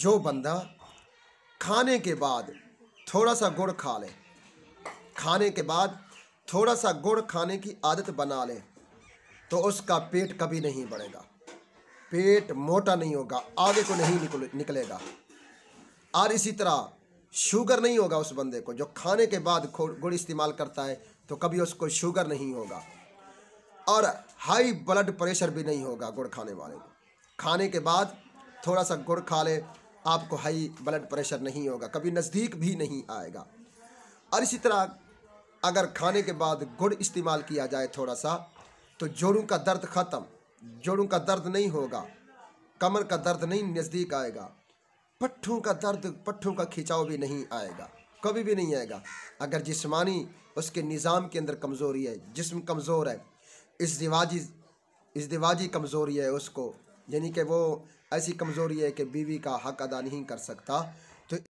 जो बंदा खाने के बाद थोड़ा सा गुड़ खा ले खाने के बाद थोड़ा सा गुड़ खाने की आदत बना ले तो उसका पेट कभी नहीं बढ़ेगा पेट मोटा नहीं होगा आगे को नहीं निकल निकलेगा और इसी तरह शुगर नहीं होगा उस बंदे को जो खाने के बाद गुड़ इस्तेमाल करता है तो कभी उसको शुगर नहीं होगा और हाई ब्लड प्रेशर भी नहीं होगा गुड़ खाने वाले को खाने के बाद थोड़ा सा गुड़ खा ले आपको हाई ब्लड प्रेशर नहीं होगा कभी नज़दीक भी नहीं आएगा और इसी तरह अगर खाने के बाद गुड़ इस्तेमाल किया जाए थोड़ा सा तो जोड़ों का दर्द ख़त्म जोड़ों का दर्द नहीं होगा कमर का दर्द नहीं नज़दीक आएगा पट्ठों का दर्द पट्ठों का खिंचाव भी नहीं आएगा कभी भी नहीं आएगा अगर जिसमानी उसके निज़ाम के अंदर कमज़ोरी है जिसम कमज़ोर है इस दिवाजी इस दिवाजी कमज़ोरी है उसको यानी कि वो ऐसी कमज़ोरी है कि बीवी का हक अदा नहीं कर सकता